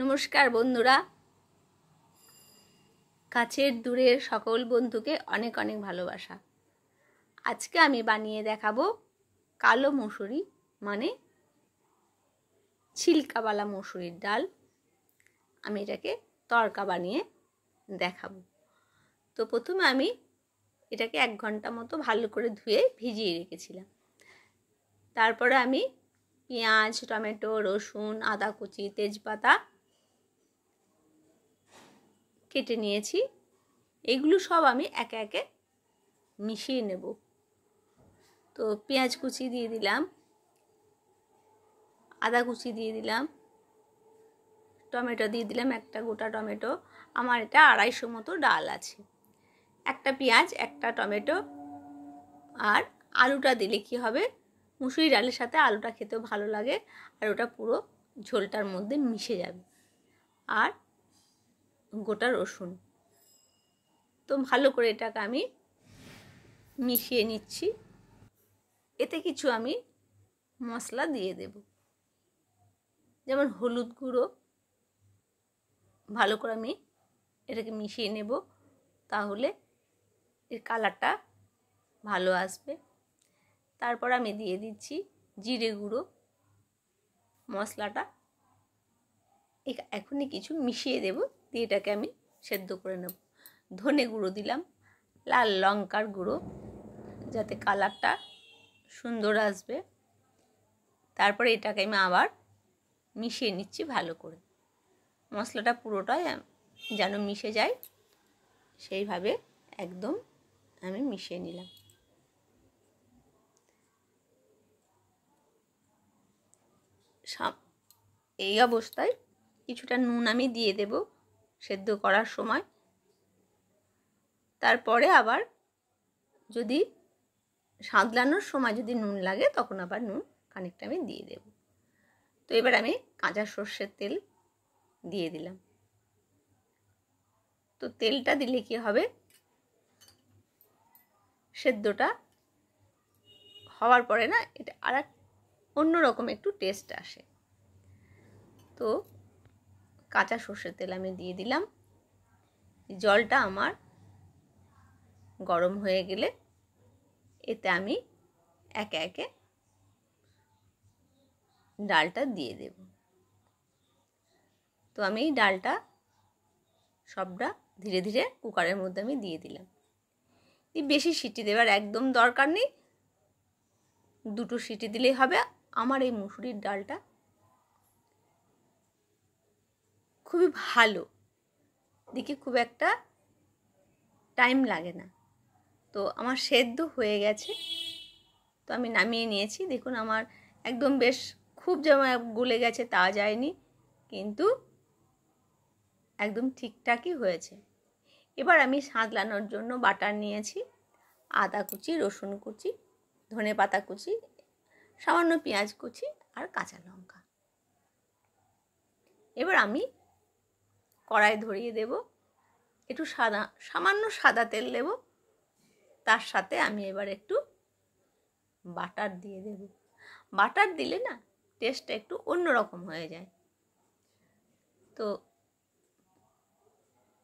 নমস্কার বন্ধুরা কাছের দূরের সকল বন্ধুকে অনেক অনেক ভালোবাসা আজকে আমি বানিয়ে দেখাবো কালো মুসুরি মানে ছিলকাওয়ালা মুসুরির ডাল আমি এটাকে তরকা বানিয়ে দেখাবো তো প্রথমে আমি এটাকে এক ঘন্টা মতো ভালো করে ধুয়ে ভিজিয়ে রেখেছিলাম তারপরে আমি পেঁয়াজ টমেটো রসুন আদা কুচি তেজপাতা কেটে নিয়েছি এগুলো সব আমি একে একে মিশিয়ে নেব তো পেঁয়াজ কুচি দিয়ে দিলাম আদা কুচি দিয়ে দিলাম টমেটো দিয়ে দিলাম একটা গোটা টমেটো আমার এটা আড়াইশো মতো ডাল আছে একটা পেঁয়াজ একটা টমেটো আর আলুটা দিলে কি হবে মুসুরি ডালের সাথে আলুটা খেতেও ভালো লাগে আর ওটা পুরো ঝোলটার মধ্যে মিশে যাবে আর গোটা রসুন তো ভালো করে এটাকে আমি মিশিয়ে নিচ্ছি এতে কিছু আমি মশলা দিয়ে দেব যেমন হলুদ গুঁড়ো ভালো করে আমি এটাকে মিশিয়ে নেব তাহলে এর কালারটা ভালো আসবে তারপর আমি দিয়ে দিচ্ছি জিরে গুঁড়ো মশলাটা এখনই কিছু মিশিয়ে দেবো দিয়ে এটাকে আমি সেদ্ধ করে নেব ধনে গুঁড়ো দিলাম লাল লঙ্কার গুঁড়ো যাতে কালারটা সুন্দর আসবে তারপরে এটাকে আমি আবার মিশিয়ে নিচ্ছি ভালো করে মশলাটা পুরোটাই যেন মিশে যায় সেইভাবে একদম আমি মিশিয়ে নিলাম এই অবস্থায় কিছুটা নুন আমি দিয়ে দেবো সেদ্ধ করার সময় তারপরে আবার যদি সাঁতলানোর সময় যদি নুন লাগে তখন আবার নুন খানিকটা আমি দিয়ে দেব তো এবার আমি কাঁচা সর্ষের তেল দিয়ে দিলাম তো তেলটা দিলে কি হবে সেদ্ধটা হওয়ার পরে না এটা আর অন্যরকম একটু টেস্ট আসে তো কাঁচা সর্ষের তেল আমি দিয়ে দিলাম জলটা আমার গরম হয়ে গেলে এতে আমি একে একে ডালটা দিয়ে দেব তো আমি এই ডালটা সবটা ধীরে ধীরে কুকারের মধ্যে আমি দিয়ে দিলাম বেশি সিটি দেওয়ার একদম দরকার নেই দুটো সিটি দিলেই হবে আমার এই মুসুরির ডালটা খুবই ভালো দিকে খুব একটা টাইম লাগে না তো আমার সেদ্ধ হয়ে গেছে তো আমি নামিয়ে নিয়েছি দেখুন আমার একদম বেশ খুব যেমন গুলে গেছে তা যায়নি কিন্তু একদম ঠিকঠাকই হয়েছে এবার আমি সাঁতলানোর জন্য বাটার নিয়েছি আদা কুচি রসুন কুচি ধনে পাতা কুচি সামান্য পেঁয়াজ কুচি আর কাঁচা লঙ্কা এবার আমি কড়াই ধরিয়ে দেব একটু সাদা সামান্য সাদা তেল দেব তার সাথে আমি এবার একটু বাটার দিয়ে দেব বাটার দিলে না টেস্টটা একটু অন্য রকম হয়ে যায় তো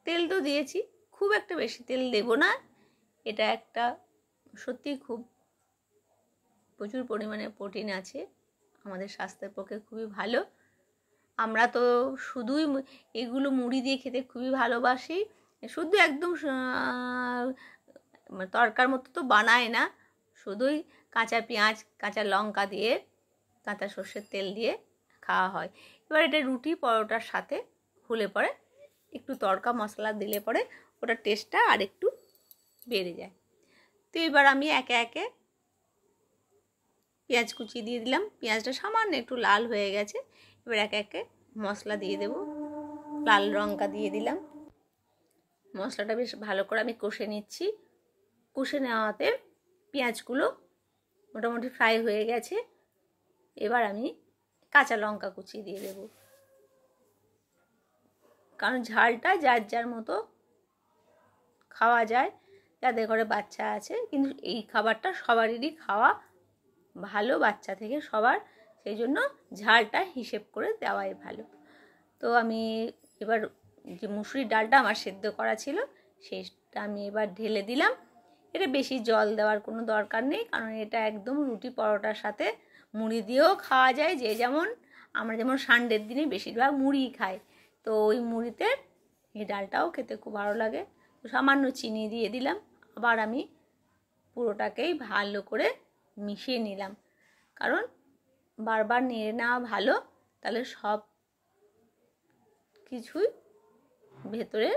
তেল তো দিয়েছি খুব একটা বেশি তেল দেব না এটা একটা সত্যি খুব প্রচুর পরিমাণে প্রোটিন আছে আমাদের স্বাস্থ্যের পক্ষে খুবই ভালো আমরা তো শুধুই এগুলো মুড়ি দিয়ে খেতে খুবই ভালোবাসি শুধু একদম মানে তরকার মতো তো বানায় না শুধুই কাঁচা পেঁয়াজ কাঁচা লঙ্কা দিয়ে কাঁচা সর্ষের তেল দিয়ে খাওয়া হয় এবার এটা রুটি পরোটার সাথে হলে পরে একটু তড়কা মশলা দিলে পরে ওটার টেস্টটা আর একটু বেড়ে যায় তো এবার আমি একে একে পেঁয়াজ কুচি দিয়ে দিলাম পেঁয়াজটা সামান্য একটু লাল হয়ে গেছে এবার একে একে মশলা দিয়ে দেব লাল লঙ্কা দিয়ে দিলাম মশলাটা বেশ ভালো করে আমি কষে নিচ্ছি কষে নেওয়াতে পেঁয়াজগুলো মোটামুটি ফ্রাই হয়ে গেছে এবার আমি কাঁচা লঙ্কা কুচি দিয়ে দেব কারণ ঝালটা যার যার মতো খাওয়া যায় যাদের ঘরে বাচ্চা আছে কিন্তু এই খাবারটা সবারই খাওয়া ভালো বাচ্চা থেকে সবার সেই জন্য ঝালটা হিসেব করে দেওয়াই ভালো তো আমি এবার যে মুসুরির ডালটা আমার সেদ্ধ করা ছিল সেটা আমি এবার ঢেলে দিলাম এটা বেশি জল দেওয়ার কোনো দরকার নেই কারণ এটা একদম রুটি পরোটার সাথে মুড়ি দিয়েও খাওয়া যায় যে যেমন আমরা যেমন সানডের দিনে বেশিরভাগ মুড়ি খাই তো ওই মুড়িতে এই ডালটাও খেতে খুব ভালো লাগে তো সামান্য চিনি দিয়ে দিলাম আবার আমি পুরোটাকেই ভালো করে মিশিয়ে নিলাম কারণ বারবার নেড়ে নেওয়া ভালো তাহলে সব কিছুই ভেতরে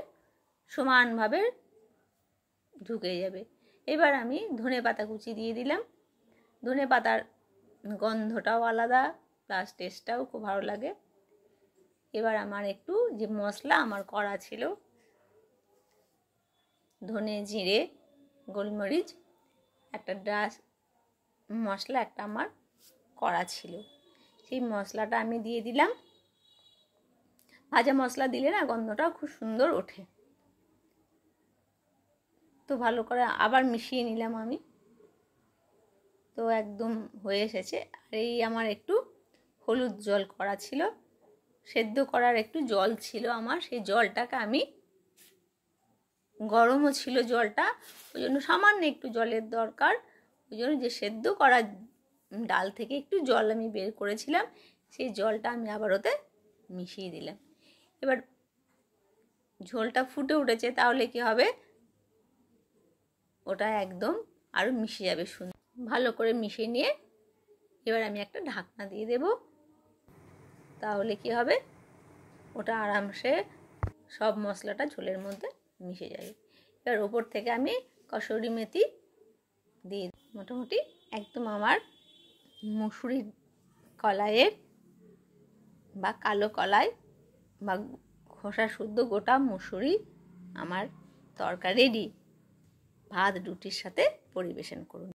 সমানভাবে ঢুকে যাবে এবার আমি ধনে পাতা কুচি দিয়ে দিলাম ধনে পাতার গন্ধটাও আলাদা প্লাস টেস্টটাও খুব ভালো লাগে এবার আমার একটু যে মশলা আমার করা ছিল ধনে জিরে গোলমরিচ একটা ডাস মশলা একটা আমার করা ছিল সেই মশলাটা আমি দিয়ে দিলাম ভাজা মশলা দিলে না গন্ধটা খুব সুন্দর ওঠে তো ভালো করে আবার মিশিয়ে নিলাম আমি তো একদম হয়ে এসেছে আর এই আমার একটু হলুদ জল করা ছিল সেদ্ধ করার একটু জল ছিল আমার সেই জলটাকে আমি গরমও ছিল জলটা ওই জন্য সামান্য একটু জলের দরকার ওই জন্য যে সেদ্ধ করা ডাল থেকে একটু জল আমি বের করেছিলাম সেই জলটা আমি আবার ওতে মিশিয়ে দিলাম এবার ঝোলটা ফুটে উঠেছে তাহলে কি হবে ওটা একদম আরও মিশে যাবে সুন্দর ভালো করে মিশিয়ে নিয়ে এবার আমি একটা ঢাকনা দিয়ে দেব তাহলে কি হবে ওটা আরামসে সব মশলাটা ঝোলের মধ্যে মিশে যাবে এবার ওপর থেকে আমি কসুরি মেথি দিয়ে মোটামুটি একদম আমার মসুরির কলাইয়ের বা কালো কলাই বা খোসা শুদ্ধ গোটা মসুরি আমার তরকা রেডি ভাত রুটির সাথে পরিবেশন করুন